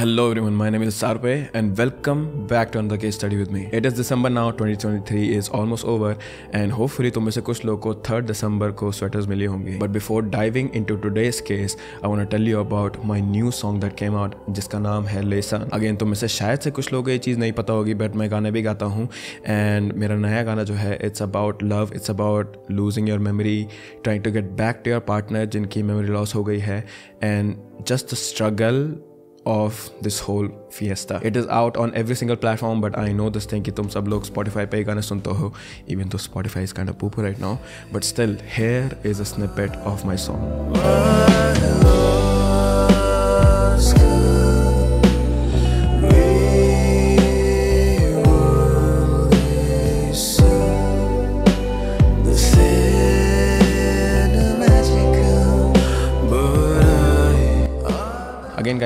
Hello everyone, my name is Sarpe and welcome back to another case study with me. It is December now, 2023 is almost over and hopefully तुम में से कुछ लोगों को 3rd December को sweaters मिली होंगी. But before diving into today's case, I want to tell you about my new song that came out जिसका नाम है लेसन. Again तुम में से शायद से कुछ लोगों को ये चीज़ नहीं पता होगी but मैं गाने भी गाता हूँ and मेरा नया गाना जो है it's about love, it's about losing your memory, trying to get back to your partner जिनकी memory loss हो गई है and just the struggle of this whole fiesta. It is out on every single platform, but I know this thing that you all Spotify पे गाने सुनते even though Spotify is kind of poopy right now. But still, here is a snippet of my song.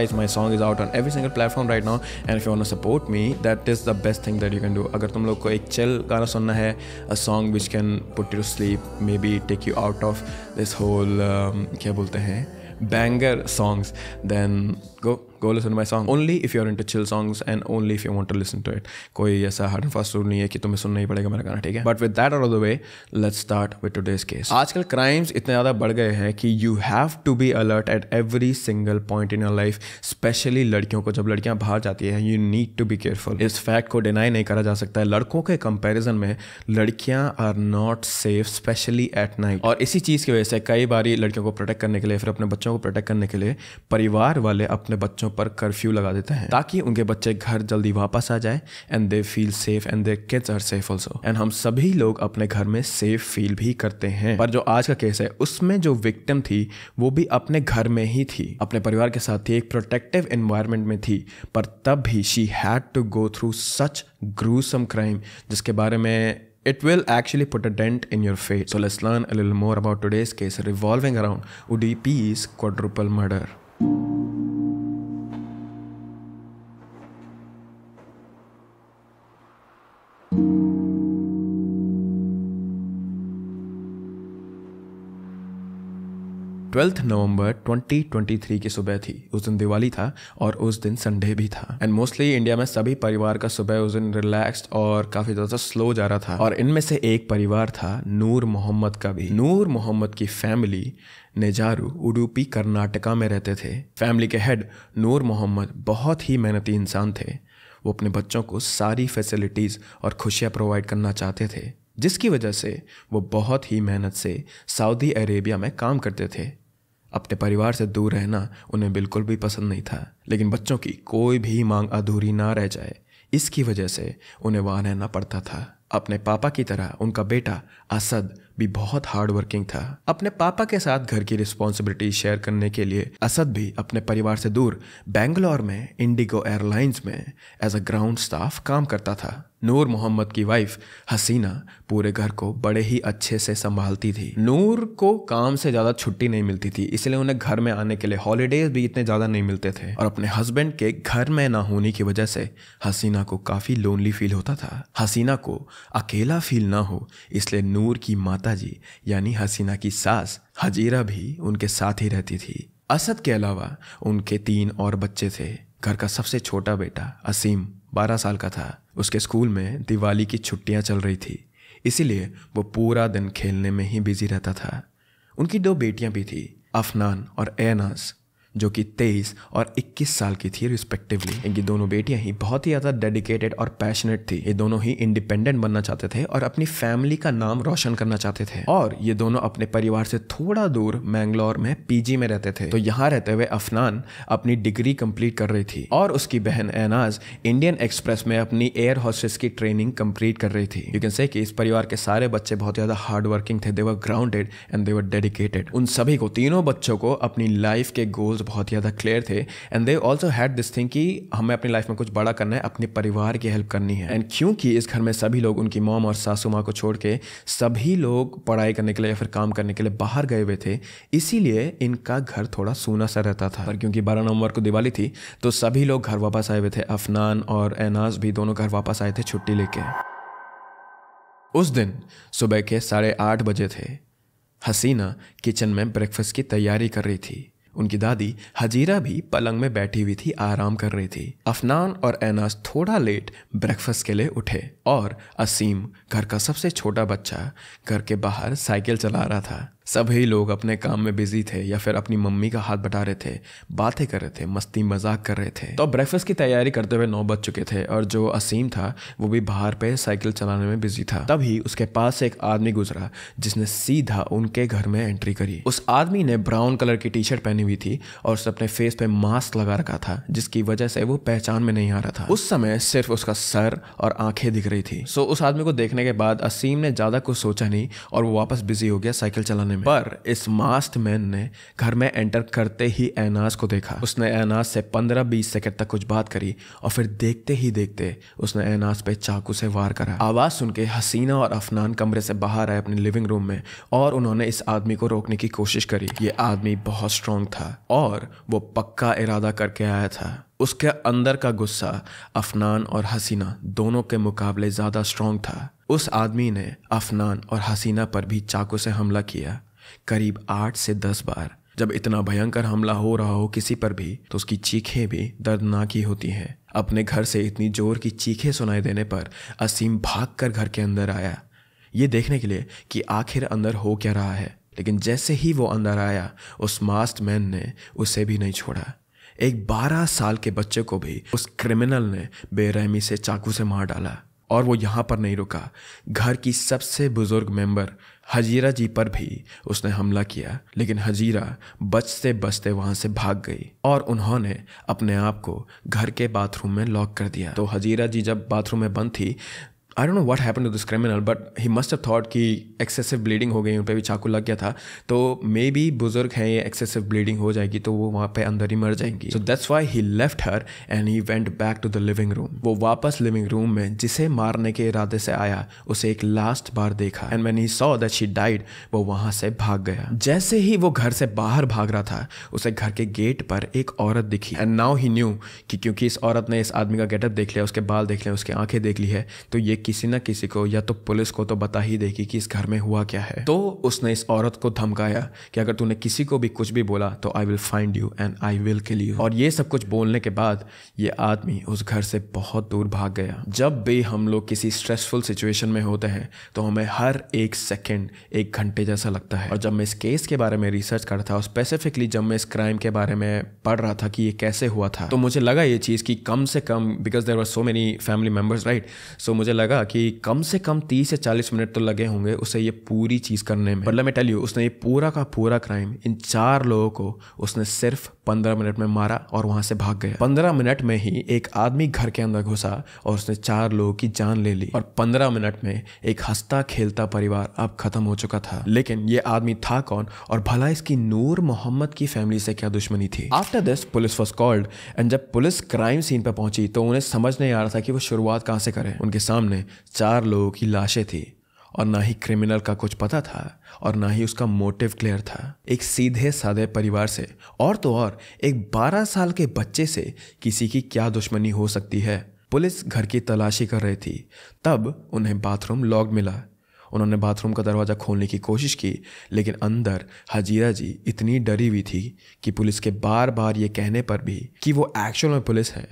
Guys my song is out on every single platform right now and if you support me that is the best thing that you can do अगर तुम लोग को एक चल गाना सुनना है a song which can put you sleep maybe take you out of this hole क्या बोलते हैं banger songs then go go listen my song only if you are are into chill songs and only if you want to listen to कोई ऐसा hard and fast rule नहीं है कि तुम्हें सुनना ही पड़ेगा मेरा गाना ठीक है but with that are the way let's start with today's case आजकल क्राइम्स इतने ज़्यादा बढ़ गए हैं कि you have to be alert at every single point in your life specially लड़कियों को जब लड़कियां बाहर जाती हैं you need to be careful इस फैक्ट को डिनाई नहीं करा जा सकता है लड़कों के कंपेरिजन में लड़कियां are not safe specially at night और इसी चीज़ की वजह से कई बार लड़कियों को प्रोटेक्ट करने के लिए फिर अपने बच्चों को प्रोटेक्ट करने के लिए परिवार वाले अपने बच्चों बच्चों पर कर्फ्यू लगा देते हैं ताकि उनके बच्चे घर जल्दी वापस आ जाए and they feel safe and they kids are safe also and हम सभी लोग अपने घर में सेफ फील भी करते हैं पर जो आज का केस है उसमें जो विक्टिम थी वो भी अपने घर में ही थी अपने परिवार के साथ थी एक प्रोटेक्टिव एनवायरमेंट में थी पर तब भी she had to go through such gruesome crime जिसके बारे में It will actually put a dent in your faith. So let's learn a little more about today's case revolving around UDP's quadruple murder. Twelfth नवंबर 2023 की सुबह थी उस दिन दिवाली था और उस दिन संडे भी था एंड मोस्टली इंडिया में सभी परिवार का सुबह उस दिन रिलैक्स्ड और काफी ज्यादा स्लो जा रहा था और इनमें से एक परिवार था नूर मोहम्मद का भी नूर मोहम्मद की फैमिली नेजारू उडुपी कर्नाटका में रहते थे फैमिली के हेड नूर मोहम्मद बहुत ही मेहनती इंसान थे वो अपने बच्चों को सारी फैसिलिटीज़ और खुशियाँ प्रोवाइड करना चाहते थे जिसकी वजह से वो बहुत ही मेहनत से सऊदी अरेबिया में काम करते थे अपने परिवार से दूर रहना उन्हें बिल्कुल भी पसंद नहीं था लेकिन बच्चों की कोई भी मांग अधूरी ना रह जाए इसकी वजह से उन्हें वहाँ रहना पड़ता था अपने पापा की तरह उनका बेटा असद भी बहुत हार्ड वर्किंग था अपने पापा के साथ घर की रिस्पॉन्सिबिलिटी शेयर करने के लिए असद भी अपने परिवार से दूर बेंगलोर में इंडिगो एयरलाइंस में एज अ ग्राउंड स्टाफ काम करता था नूर मोहम्मद की वाइफ हसीना पूरे घर को बड़े ही अच्छे से संभालती थी नूर को काम से ज़्यादा छुट्टी नहीं मिलती थी इसलिए उन्हें घर में आने के लिए हॉलीडेज भी इतने ज़्यादा नहीं मिलते थे और अपने हस्बैंड के घर में ना होने की वजह से हसीना को काफ़ी लोनली फील होता था हसीना को अकेला फील ना हो इसलिए नूर की माता माताजी यानी हसीना की सास हजीरा भी उनके साथ ही रहती थी असद के अलावा उनके तीन और बच्चे थे घर का सबसे छोटा बेटा असीम बारह साल का था उसके स्कूल में दिवाली की छुट्टियां चल रही थी इसीलिए वो पूरा दिन खेलने में ही बिजी रहता था उनकी दो बेटियां भी थी अफनान और एनास जो कि 23 और 21 साल की थी रिस्पेक्टिवली इनकी दोनों बेटियां ही बहुत ही ज़्यादा डेडिकेटेड और पैशनेट थी ये दोनों ही इंडिपेंडेंट बनना चाहते थे और अपनी फैमिली का नाम रोशन करना चाहते थे और ये दोनों अपने परिवार से थोड़ा दूर मैंगलोर में पीजी में रहते थे तो यहाँ रहते हुए अफनान अपनी डिग्री कंप्लीट कर रही थी और उसकी बहन एनाज इंडियन एक्सप्रेस में अपनी एयर हॉस्टेस की ट्रेनिंग कंप्लीट कर रही थी यू कैन से कि इस परिवार के सारे बच्चे बहुत ज़्यादा हार्ड वर्किंग थे they were grounded and they were dedicated उन सभी को तीनों बच्चों को अपनी लाइफ के गोल्स गोल्स तो बहुत ज़्यादा क्लियर थे and they also had this thing कि हमें अपनी लाइफ में कुछ बड़ा करना है अपने परिवार की हेल्प करनी है एंड क्योंकि इस घर में सभी लोग उनकी मोम और सासू माँ को छोड़ के सभी लोग पढ़ाई करने के लिए या फिर काम करने के लिए बाहर गए हुए थे इसीलिए इनका घर थोड़ा सूना सा रहता था पर क्योंकि बारह नवंबर को दिवाली थी तो सभी लोग घर वापस आए हुए थे अफनान और एनाज भी दोनों घर वापस आए थे छुट्टी लेके उस दिन सुबह के साढ़े आठ बजे थे हसीना किचन में ब्रेकफास्ट की तैयारी कर रही थी उनकी दादी हजीरा भी पलंग में बैठी हुई थी आराम कर रही थी अफनान और एनास थोड़ा लेट ब्रेकफास्ट के लिए उठे और असीम घर का सबसे छोटा बच्चा घर के बाहर साइकिल चला रहा था सभी लोग अपने काम में बिजी थे या फिर अपनी मम्मी का हाथ बटा रहे थे बातें कर रहे थे मस्ती मजाक कर रहे थे तो ब्रेकफास्ट की तैयारी करते हुए नौ बज चुके थे और जो असीम था वो भी बाहर पे साइकिल चलाने में बिजी था तभी उसके पास एक आदमी गुजरा जिसने सीधा उनके घर में एंट्री करी उस आदमी ने ब्राउन कलर की टी शर्ट पहनी हुई थी और उसने अपने फेस पे मास्क लगा रखा था जिसकी वजह से वो पहचान में नहीं आ रहा था उस समय सिर्फ उसका सर और आंखें दिख रही थी सो उस आदमी को देखने के बाद असीम ने ज्यादा कुछ सोचा नहीं और वो वापस बिजी हो गया साइकिल चलाने कोने में पर इस मास्ट मैन ने घर में एंटर करते ही एनाज को देखा उसने एनाज से पंद्रह बीस सेकेंड तक कुछ बात करी और फिर देखते ही देखते उसने एनाज पे चाकू से वार करा आवाज सुन के हसीना और अफनान कमरे से बाहर आए अपने लिविंग रूम में और उन्होंने इस आदमी को रोकने की कोशिश करी ये आदमी बहुत स्ट्रांग था और वो पक्का इरादा करके आया था उसके अंदर का गुस्सा अफनान और हसीना दोनों के मुकाबले ज़्यादा स्ट्रांग था उस आदमी ने अफनान और हसीना पर भी चाकू से हमला किया करीब आठ से दस बार जब इतना भयंकर हमला हो रहा हो किसी पर भी तो उसकी चीखें भी दर्दनाक ही होती हैं अपने घर से इतनी जोर की चीखें सुनाई देने पर असीम भाग कर घर के अंदर आया ये देखने के लिए कि आखिर अंदर हो क्या रहा है लेकिन जैसे ही वो अंदर आया उस मास्ट मैन ने उसे भी नहीं छोड़ा एक बारह साल के बच्चे को भी उस क्रिमिनल ने बेरहमी से चाकू से मार डाला और वो यहाँ पर नहीं रुका घर की सबसे बुज़ुर्ग मेंबर हजीरा जी पर भी उसने हमला किया लेकिन हजीरा बचते बचते वहाँ से भाग गई और उन्होंने अपने आप को घर के बाथरूम में लॉक कर दिया तो हजीरा जी जब बाथरूम में बंद थी I don't know what happen to this criminal but he must have thought कि एक्सेसिव ब्लीडिंग हो गई उन पर भी चाकू लग गया था तो मे बी बुजुर्ग हैं ये एक्सेसिव ब्लीडिंग हो जाएगी तो वो वहाँ पे अंदर ही मर जाएंगी so that's why he left her and he went back to the living room वो वापस लिविंग रूम में जिसे मारने के इरादे से आया उसे एक लास्ट बार देखा and man he saw that she died वो वहाँ से भाग गया जैसे ही वो घर से बाहर भाग रहा था उसे घर के गेट पर एक औरत दिखी एंड नाउ ही न्यू कि क्योंकि इस औरत ने इस आदमी का गेटअप देख लिया उसके बाल देख लिया उसकी आंखें देख ली है तो ये किसी ना किसी को या तो पुलिस को तो बता ही देगी कि इस घर में हुआ क्या है तो उसने इस औरत को धमकाया कि अगर तूने किसी को भी कुछ भी बोला तो I will find you and I will kill you और ये सब कुछ बोलने के बाद ये आदमी उस घर से बहुत दूर भाग गया जब भी हम लोग किसी स्ट्रेसफुल सिचुएशन में होते हैं तो हमें हर एक सेकेंड एक घंटे जैसा लगता है और जब मैं इस केस के बारे में रिसर्च कर रहा था और स्पेसिफिकली जब मैं इस क्राइम के बारे में पढ़ रहा था कि ये कैसे हुआ था तो मुझे लगा ये चीज़ कि कम से कम because there are so many family members right so मुझे लगा लगा कि कम से कम तीस से चालीस मिनट तो लगे होंगे उसे ये पूरी चीज़ करने में मतलब मैं टेल यू उसने ये पूरा का पूरा क्राइम इन चार लोगों को उसने सिर्फ पंद्रह मिनट में मारा और वहाँ से भाग गया पंद्रह मिनट में ही एक आदमी घर के अंदर घुसा और उसने चार लोगों की जान ले ली और पंद्रह मिनट में एक हंसता खेलता परिवार अब खत्म हो चुका था लेकिन ये आदमी था कौन और भला इसकी नूर मोहम्मद की फैमिली से क्या दुश्मनी थी after this police was called and जब पुलिस क्राइम सीन पर पहुंची तो उन्हें समझ नहीं आ रहा था कि वो शुरुआत कहाँ से करें उनके सामने में चार लोगों की लाशें थी और ना ही क्रिमिनल का कुछ पता था और ना ही उसका मोटिव क्लियर था एक सीधे साधे परिवार से और तो और एक 12 साल के बच्चे से किसी की क्या दुश्मनी हो सकती है पुलिस घर की तलाशी कर रही थी तब उन्हें बाथरूम लॉक मिला उन्होंने बाथरूम का दरवाज़ा खोलने की कोशिश की लेकिन अंदर हजीरा जी इतनी डरी हुई थी कि पुलिस के बार बार ये कहने पर भी कि वो एक्चुअल में पुलिस है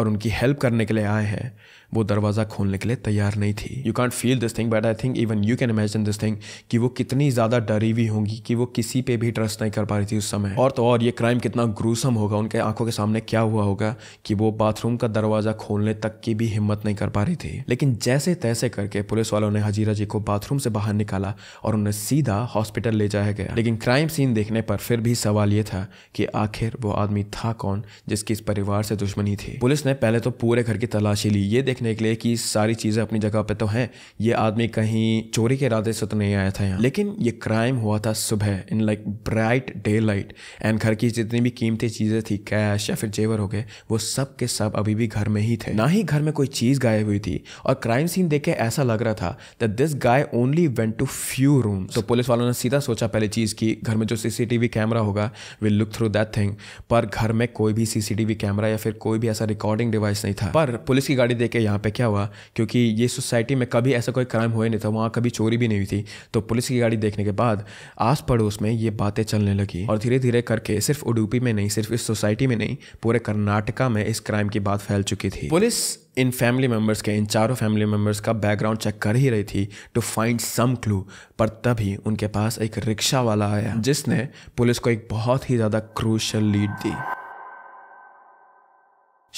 और उनकी हेल्प करने के लिए आए हैं वो दरवाज़ा खोलने के लिए तैयार नहीं थी you can't feel this thing but I think even you can imagine this thing कि वो कितनी ज़्यादा डरी हुई होंगी कि वो किसी पे भी ट्रस्ट नहीं कर पा रही थी उस समय और तो और ये क्राइम कितना ग्रूसम होगा उनके आंखों के सामने क्या हुआ होगा कि वो बाथरूम का दरवाज़ा खोलने तक की भी हिम्मत नहीं कर पा रही थी लेकिन जैसे तैसे करके पुलिस वालों ने हजीरा जी को बाथरूम से बाहर निकाला और उन्हें सीधा हॉस्पिटल ले जाया गया लेकिन क्राइम सीन देखने पर फिर भी सवाल ये था कि आखिर वो आदमी था कौन जिसकी इस परिवार से दुश्मनी थी पुलिस ने पहले तो पूरे घर की तलाशी ली ये देखने देखने के लिए कि सारी चीज़ें अपनी जगह पे तो हैं ये आदमी कहीं चोरी के इरादे से तो नहीं आया था यहाँ लेकिन ये क्राइम हुआ था सुबह in like bright daylight and घर की जितनी भी कीमती चीज़ें थी कैश या फिर जेवर हो गए वो सब के सब अभी भी घर में ही थे ना ही घर में कोई चीज़ गायब हुई थी और क्राइम सीन देख के ऐसा लग रहा था that this guy only went to few room तो पुलिस वालों ने सीधा सोचा पहले चीज़ की घर में जो सीसीटीवी कैमरा होगा will look through that thing पर घर में कोई भी सीसीटीवी कैमरा या फिर कोई भी ऐसा रिकॉर्डिंग डिवाइस नहीं था पर पुलिस की गाड़ी देख के यहाँ पे क्या हुआ क्योंकि ये सोसाइटी में कभी ऐसा कोई क्राइम हुआ नहीं था वहाँ कभी चोरी भी नहीं हुई थी तो पुलिस की गाड़ी देखने के बाद आस पड़ोस में ये बातें चलने लगी और धीरे धीरे करके सिर्फ उडुपी में नहीं सिर्फ इस सोसाइटी में नहीं पूरे कर्नाटका में इस क्राइम की बात फैल चुकी थी पुलिस इन फैमिली मेम्बर्स के इन चारों फैमिली मेम्बर्स का बैकग्राउंड चेक कर ही रही थी टू फाइंड सम क्लू पर तभी उनके पास एक रिक्शा वाला आया जिसने पुलिस को एक बहुत ही ज़्यादा क्रूशल लीड दी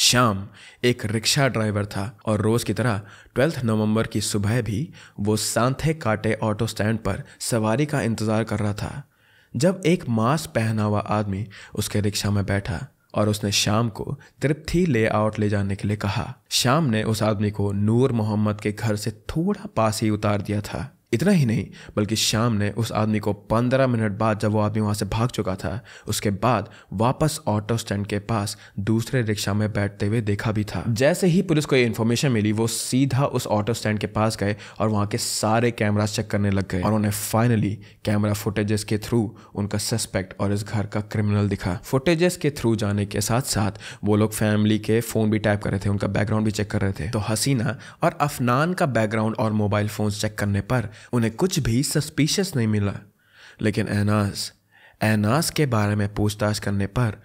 श्याम एक रिक्शा ड्राइवर था और रोज की तरह ट्वेल्थ नवंबर की सुबह भी वो सांथे काटे ऑटो स्टैंड पर सवारी का इंतजार कर रहा था जब एक मास्क पहना हुआ आदमी उसके रिक्शा में बैठा और उसने शाम को तृप्ति ले आउट ले जाने के लिए कहा शाम ने उस आदमी को नूर मोहम्मद के घर से थोड़ा पास ही उतार दिया था इतना ही नहीं बल्कि शाम ने उस आदमी को पंद्रह मिनट बाद जब वो आदमी वहाँ से भाग चुका था उसके बाद वापस ऑटो स्टैंड के पास दूसरे रिक्शा में बैठते हुए देखा भी था जैसे ही पुलिस को ये इन्फॉर्मेशन मिली वो सीधा उस ऑटो स्टैंड के पास गए और वहाँ के सारे कैमराज चेक करने लग गए और उन्हें फाइनली कैमरा फुटेजेस के थ्रू उनका सस्पेक्ट और इस घर का क्रिमिनल दिखा फुटेजेस के थ्रू जाने के साथ साथ वो लोग फैमिली के फ़ोन भी टाइप कर रहे थे उनका बैकग्राउंड भी चेक कर रहे थे तो हसीना और अफनान का बैकग्राउंड और मोबाइल फ़ोन चेक करने पर उन्हें कुछ भी सस्पिशियस नहीं मिला लेकिन एनास एनास के बारे में पूछताछ करने पर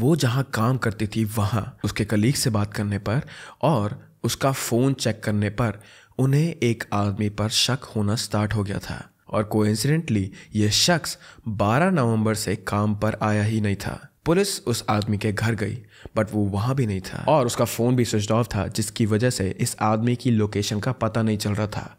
वो जहाँ काम करती थी वहाँ उसके कलीग से बात करने पर और उसका फ़ोन चेक करने पर उन्हें एक आदमी पर शक होना स्टार्ट हो गया था और कोइंसिडेंटली ये शख्स 12 नवंबर से काम पर आया ही नहीं था पुलिस उस आदमी के घर गई बट वो वहाँ भी नहीं था और उसका फ़ोन भी स्विच ऑफ था जिसकी वजह से इस आदमी की लोकेशन का पता नहीं चल रहा था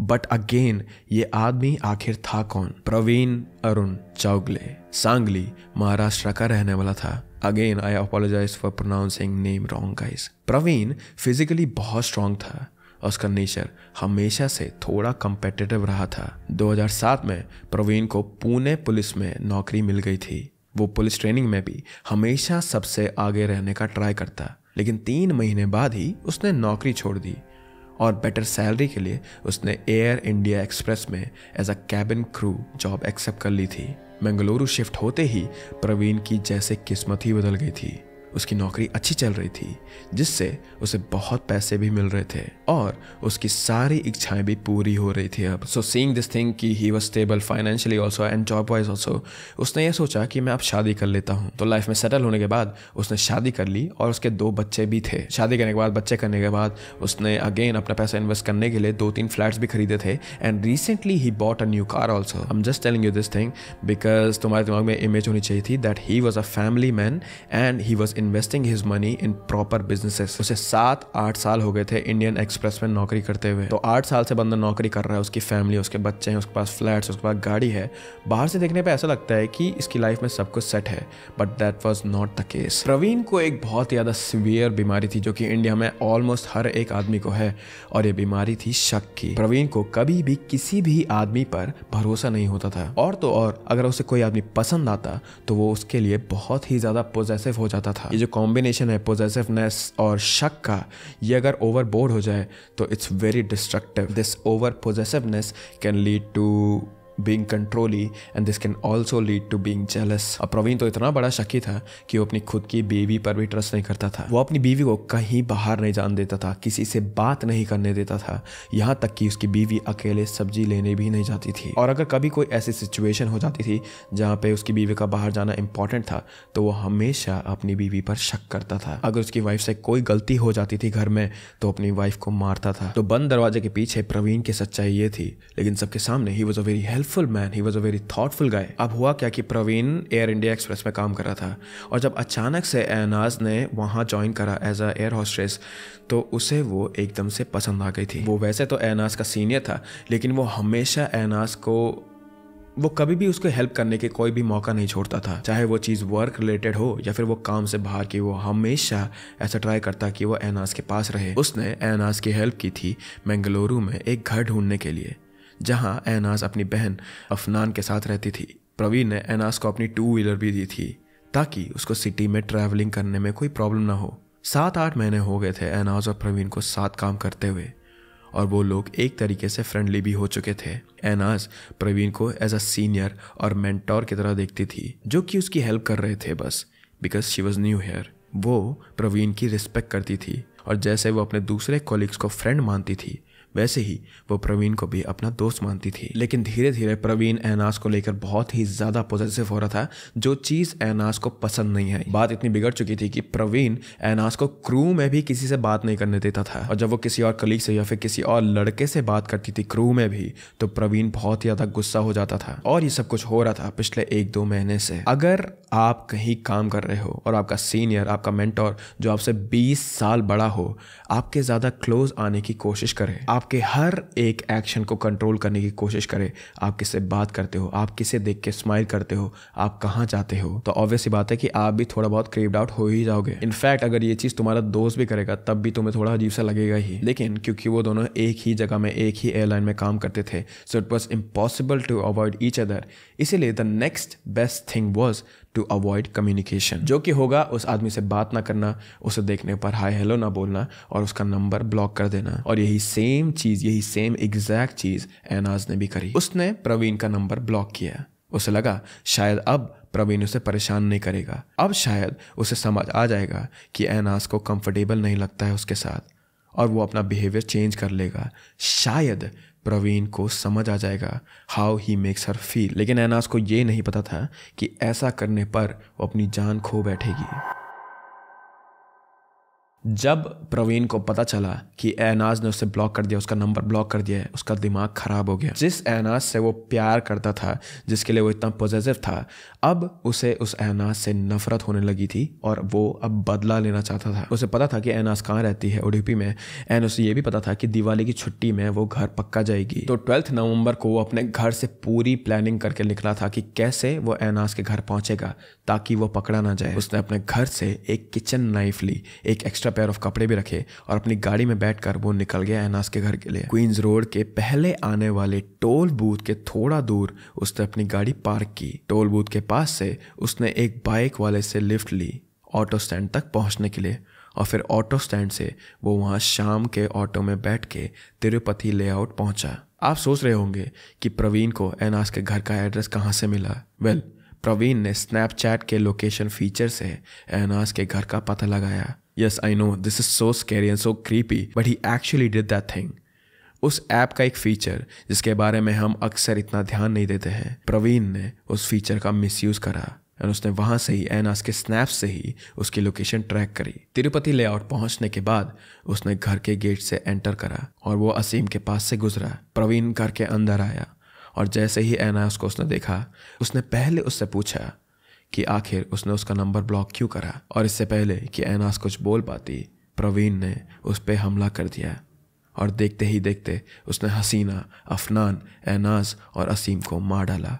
बट अगेन ये आदमी आखिर था कौन प्रवीण अरुण चौगले सांगली महाराष्ट्र का रहने वाला था again I apologise for pronouncing name wrong guys Praveen physically बहुत स्ट्रांग था उसका नेचर हमेशा से थोड़ा कंपेटेटिव रहा था 2007 में प्रवीण को पुणे पुलिस में नौकरी मिल गई थी वो पुलिस ट्रेनिंग में भी हमेशा सबसे आगे रहने का ट्राई करता लेकिन तीन महीने बाद ही उसने नौकरी छोड़ दी और बेटर सैलरी के लिए उसने एयर इंडिया एक्सप्रेस में as a cabin crew job accept कर ली थी मंगलुरु शिफ्ट होते ही प्रवीण की जैसे किस्मत ही बदल गई थी उसकी नौकरी अच्छी चल रही थी जिससे उसे बहुत पैसे भी मिल रहे थे और उसकी सारी इच्छाएं भी पूरी हो रही थी अब सो सीइंग दिस थिंग कि he was stable financially also and job wise also उसने ये सोचा कि मैं अब शादी कर लेता हूँ तो लाइफ में सेटल होने के बाद उसने शादी कर ली और उसके दो बच्चे भी थे शादी करने के बाद बच्चे करने के बाद उसने अगेन अपना पैसा इन्वेस्ट करने के लिए दो तीन फ्लैट्स भी खरीदे थे एंड रिसेंटली ही bought a new car also I am just telling you this thing because तुम्हारे दिमाग में इमेज होनी चाहिए थी that he was a family man and he was investing his money in proper businesses उसे सात आठ साल हो गए थे इंडियन एक्सप्रेस में नौकरी करते हुए तो आठ साल से बंदा नौकरी कर रहा है उसकी फैमिली उसके बच्चे हैं उसके पास फ्लैट उसके पास गाड़ी है बाहर से देखने पर ऐसा लगता है कि इसकी लाइफ में सब कुछ सेट है but that was not the case Praveen को एक बहुत ज़्यादा सिवियर बीमारी थी जो कि इंडिया में ऑलमोस्ट हर एक आदमी को है और ये बीमारी थी शक की प्रवीण को कभी भी किसी भी आदमी पर भरोसा नहीं होता था और तो और अगर उसे कोई आदमी पसंद आता तो वो उसके लिए बहुत ही ज़्यादा पॉजिटिव हो जाता था ये जो कॉम्बिनेशन है पोजेसिवनेस और शक का ये अगर ओवर बोर्ड हो जाए तो it's very destructive this over possessiveness can lead to being controlling and this can also lead to being jealous अब प्रवीण तो इतना बड़ा शकी था कि वो अपनी खुद की बीवी पर भी ट्रस्ट नहीं करता था वो अपनी बीवी को कहीं बाहर नहीं जान देता था किसी से बात नहीं करने देता था यहाँ तक कि उसकी बीवी अकेले सब्जी लेने भी नहीं जाती थी और अगर कभी कोई ऐसी सिचुएशन हो जाती थी जहाँ पे उसकी बीवी का बाहर जाना इंपॉर्टेंट था तो वो हमेशा अपनी बीवी पर शक करता था अगर उसकी वाइफ से कोई गलती हो जाती थी घर में तो अपनी वाइफ को मारता था तो बंद दरवाजे के पीछे प्रवीण की सच्चाई ये थी लेकिन सबके सामने he was a very help skilful man he was a very thoughtful guy अब हुआ क्या कि प्रवीण एयर इंडिया एक्सप्रेस में काम कर रहा था और जब अचानक से एनाज ने वहाँ ज्वाइन करा एज अ एयर हॉस्ट्रेस तो उसे वो एकदम से पसंद आ गई थी वो वैसे तो एनाज का सीनियर था लेकिन वो हमेशा एनाज को वो कभी भी उसको हेल्प करने के कोई भी मौका नहीं छोड़ता था चाहे वो चीज़ वर्क रिलेटेड हो या फिर वो काम से बाहर की वो हमेशा ऐसा ट्राई करता कि वो एनाज के पास रहे उसने एनाज की हेल्प की थी मैंगलोरू में एक घर ढूंढने के लिए जहां एनास अपनी बहन अफनान के साथ रहती थी प्रवीण ने एनास को अपनी टू व्हीलर भी दी थी ताकि उसको सिटी में ट्रैवलिंग करने में कोई प्रॉब्लम ना हो सात आठ महीने हो गए थे एनाज और प्रवीण को साथ काम करते हुए और वो लोग एक तरीके से फ्रेंडली भी हो चुके थे एनाज प्रवीण को एज अ सीनियर और मेंटोर की तरह देखती थी जो कि उसकी हेल्प कर रहे थे बस because she was new here वो प्रवीण की रिस्पेक्ट करती थी और जैसे वो अपने दूसरे कॉलिग्स को फ्रेंड मानती थी वैसे ही वो प्रवीण को भी अपना दोस्त मानती थी लेकिन धीरे धीरे प्रवीण एनास को लेकर बहुत ही ज़्यादा पॉजिटिव हो रहा था जो चीज़ एनास को पसंद नहीं है बात इतनी बिगड़ चुकी थी कि प्रवीण एनास को क्रू में भी किसी से बात नहीं करने देता था और जब वो किसी और कलीग से या फिर किसी और लड़के से बात करती थी क्रू में भी तो प्रवीण बहुत ही ज़्यादा गुस्सा हो जाता था और ये सब कुछ हो रहा था पिछले एक दो महीने से अगर आप कहीं काम कर रहे हो और आपका सीनियर आपका मेंटोर जो आपसे 20 साल बड़ा हो आपके ज़्यादा क्लोज आने की कोशिश करे आप आपके हर एक एक्शन को कंट्रोल करने की कोशिश करे आप किससे बात करते हो आप किसे देख के स्माइल करते हो आप कहाँ जाते हो तो ऑब्वियस बात है कि आप भी थोड़ा बहुत क्रेव आउट हो ही जाओगे इनफैक्ट अगर ये चीज़ तुम्हारा दोस्त भी करेगा तब भी तुम्हें थोड़ा अजीब सा लगेगा ही लेकिन क्योंकि वो दोनों एक ही जगह में एक ही एयरलाइन में काम करते थे so it was impossible to avoid each other इसीलिए the next best thing was to avoid communication जो कि होगा उस आदमी से बात ना करना उसे देखने पर हाय हेलो ना बोलना और उसका नंबर ब्लॉक कर देना और यही सेम चीज़ यही सेम एग्जैक्ट चीज़ एनाज ने भी करी उसने प्रवीण का नंबर ब्लॉक किया उसे लगा शायद अब प्रवीण उसे परेशान नहीं करेगा अब शायद उसे समझ आ जाएगा कि एनास को कंफर्टेबल नहीं लगता है उसके साथ और वो अपना बिहेवियर चेंज कर लेगा शायद प्रवीण को समझ आ जाएगा how he makes her feel लेकिन एनास को ये नहीं पता था कि ऐसा करने पर वो अपनी जान खो बैठेगी जब प्रवीण को पता चला कि एनाज ने उसे ब्लॉक कर दिया उसका नंबर ब्लॉक कर दिया है उसका दिमाग खराब हो गया जिस एनाज से वो प्यार करता था जिसके लिए वो इतना पॉजिटिव था अब उसे उस एनाज से नफरत होने लगी थी और वो अब बदला लेना चाहता था उसे पता था कि एनाज कहाँ रहती है ओडीपी में एन उसे ये भी पता था कि दिवाली की छुट्टी में वो घर पक्का जाएगी तो ट्वेल्थ नवंबर को वो अपने घर से पूरी प्लानिंग करके निकला था कि कैसे वो एनाज के घर पहुंचेगा ताकि वो पकड़ा ना जाए उसने अपने घर से एक किचन नाइफ ली एक एक्स्ट्रा पेयर ऑफ कपड़े भी रखे और अपनी गाड़ी में बैठकर वो निकल गया एनास के घर के लिए क्वींस रोड के पहले आने वाले टोल बूथ के थोड़ा दूर उसने अपनी गाड़ी पार्क की टोल बूथ के पास से उसने एक बाइक वाले से लिफ्ट ली ऑटो स्टैंड तक पहुंचने के लिए और फिर ऑटो स्टैंड से वो वहाँ शाम के ऑटो में बैठ के तिरुपति लेआउट पहुंचा आप सोच रहे होंगे कि प्रवीण को एनास के घर का एड्रेस कहाँ से मिला वेल well, प्रवीण ने स्नैपचैट के लोकेशन फीचर से एनास के घर का पता लगाया yes I know this is so scary and so creepy but he actually did that thing उस ऐप का एक फीचर जिसके बारे में हम अक्सर इतना ध्यान नहीं देते हैं प्रवीण ने उस फीचर का मिसयूज करा और उसने वहां से ही एनास के स्नैप से ही उसकी लोकेशन ट्रैक करी तिरुपति लेआउट पहुंचने के बाद उसने घर के गेट से एंटर करा और वो असीम के पास से गुजरा प्रवीण घर के अंदर आया और जैसे ही एनास को उसने देखा उसने पहले उससे पूछा कि आखिर उसने उसका नंबर ब्लॉक क्यों करा और इससे पहले कि एनास कुछ बोल पाती प्रवीण ने उस पर हमला कर दिया और देखते ही देखते उसने हसीना अफनान एनास और असीम को मार डाला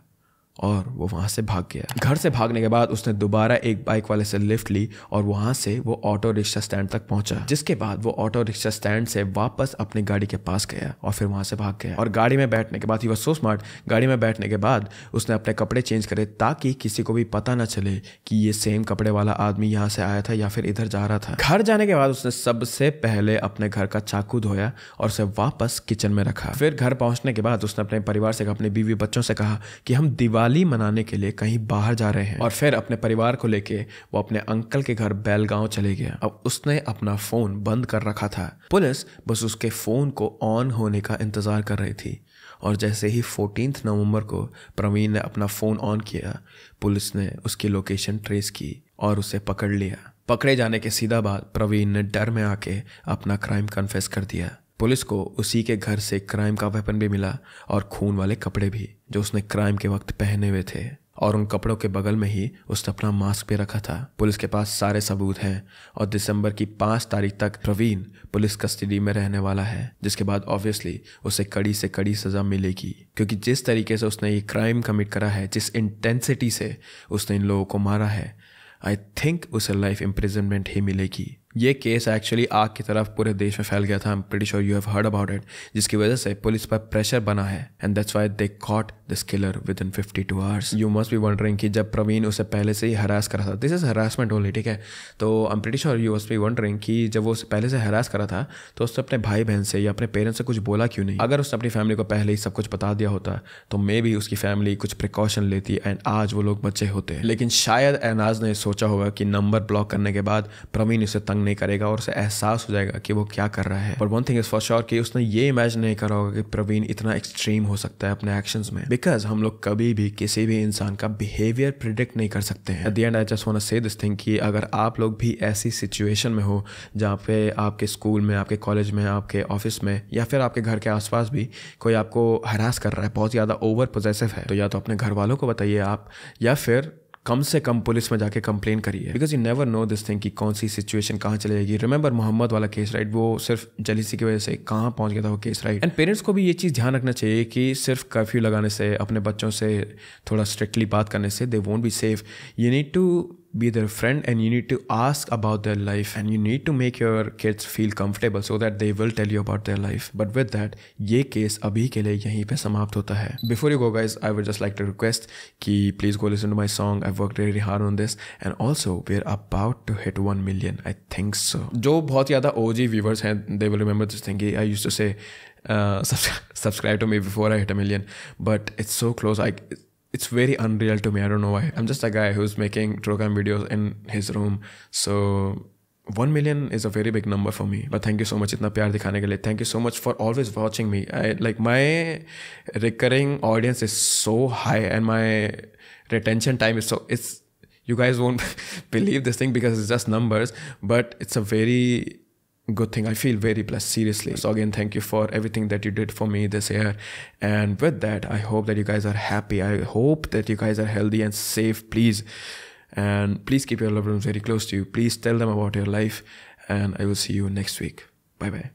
और वो वहाँ से भाग गया घर से भागने के बाद उसने दोबारा एक बाइक वाले से लिफ्ट ली और वहाँ से वो ऑटो रिक्शा स्टैंड तक पहुंचा जिसके बाद वो ऑटो रिक्शा स्टैंड से वापस अपनी गाड़ी के पास गया और फिर वहाँ से भाग गया और गाड़ी में बैठने के बाद ही वॉज सो स्मार्ट गाड़ी में बैठने के बाद उसने अपने कपड़े चेंज करे ताकि किसी को भी पता ना चले कि ये सेम कपड़े वाला आदमी यहाँ से आया था या फिर इधर जा रहा था घर जाने के बाद उसने सबसे पहले अपने घर का चाकू धोया और उसे वापस किचन में रखा फिर घर पहुंचने के बाद उसने अपने परिवार से अपने बीवी बच्चों से कहा कि हम दीवार दिवाली मनाने के लिए कहीं बाहर जा रहे हैं और फिर अपने परिवार को लेके वो अपने अंकल के घर बैलगांव चले गया अब उसने अपना फोन बंद कर रखा था पुलिस बस उसके फोन को ऑन होने का इंतजार कर रही थी और जैसे ही फोर्टीन नवंबर को प्रवीण ने अपना फ़ोन ऑन किया पुलिस ने उसकी लोकेशन ट्रेस की और उसे पकड़ लिया पकड़े जाने के सीधा बाद प्रवीण ने डर में आके अपना क्राइम कन्फेस कर दिया पुलिस को उसी के घर से क्राइम का वेपन भी मिला और खून वाले कपड़े भी जो उसने क्राइम के वक्त पहने हुए थे और उन कपड़ों के बगल में ही उसने अपना मास्क भी रखा था पुलिस के पास सारे सबूत हैं और दिसंबर की पाँच तारीख तक प्रवीण पुलिस कस्टडी में रहने वाला है जिसके बाद ऑब्वियसली उसे कड़ी से कड़ी सजा मिलेगी क्योंकि जिस तरीके से उसने ये क्राइम कमिट करा है जिस इंटेंसिटी से उसने इन लोगों को मारा है आई थिंक उसे लाइफ इम्प्रिजनमेंट ही मिलेगी ये केस एक्चुअली आग की तरफ पूरे देश में फैल गया था I sure you have heard about it जिसकी वजह से पुलिस पर प्रेशर बना है and that's why they caught this killer within fifty two hours you must भी वंडरिंग कि जब प्रवीण उसे पहले से ही हरास रहा था दिस इज हरासमेंट ओनली ठीक है तो I am sure you must भी वंडरिंग कि जब वो उसे पहले से हरास करा था तो उसने अपने भाई बहन से या अपने पेरेंट्स से कुछ बोला क्यों नहीं अगर उसने अपनी फैमिली को पहले ही सब कुछ बता दिया होता तो मे भी उसकी फैमिली कुछ प्रिकॉशन लेती एंड आज वो लोग बच्चे होते लेकिन शायद एनाज ने सोचा होगा कि नंबर ब्लॉक करने के बाद प्रवीण उसे तंग तंग नहीं करेगा और उसे एहसास हो जाएगा कि वो क्या कर रहा है और one thing is for sure कि उसने ये इमेजिन नहीं करा होगा कि प्रवीण इतना एक्सट्रीम हो सकता है अपने एक्शन में बिकॉज हम लोग कभी भी किसी भी इंसान का बिहेवियर प्रिडिक्ट नहीं कर सकते हैं दी and I just want say this thing कि अगर आप लोग भी ऐसी सिचुएशन में हो जहाँ पे आपके स्कूल में आपके कॉलेज में आपके ऑफिस में या फिर आपके घर के आसपास भी कोई आपको हरास कर रहा है बहुत ज़्यादा ओवर पोजेसिव है तो या तो अपने घर वालों को बताइए आप या फिर कम से कम पुलिस में जाके कंप्लेन करिए because you never know this thing कि कौन सी सिचुएशन कहाँ चले जाएगी रिमेंबर मोहम्मद वाला केस राइट वो सिर्फ जलीसी की वजह से कहाँ पहुँच गया था वो केस राइट एंड पेरेंट्स को भी ये चीज़ ध्यान रखना चाहिए कि सिर्फ कर्फ्यू लगाने से अपने बच्चों से थोड़ा स्ट्रिक्टली बात करने से they won't be safe you need to be their friend and you need to ask about their life and you need to make your kids feel comfortable so that they will tell you about their life but with that ye case abhi ke liye yahi before you go guys i would just like to request ki please go listen to my song i've worked really hard on this and also we're about to hit 1 million i think so jo bahut zyada og viewers they will remember this thing i used to say uh, subscribe to me before i hit a million but it's so close like it's very unreal to me. I don't know why. I'm just a guy who's making Trocam videos in his room. So 1 million is a very big number for me. But thank you so much itna pyar dikhane ke liye. Thank you so much for always watching me. I like my recurring audience is so high and my retention time is so it's you guys won't believe this thing because it's just numbers, but it's a very good thing. I feel very blessed, seriously. So, again, thank you for everything that you did for me this year. And with that, I hope that you guys are happy. I hope that you guys are healthy and safe, please. And please keep your loved ones very close to you. Please tell them about your life. And I will see you next week. Bye bye.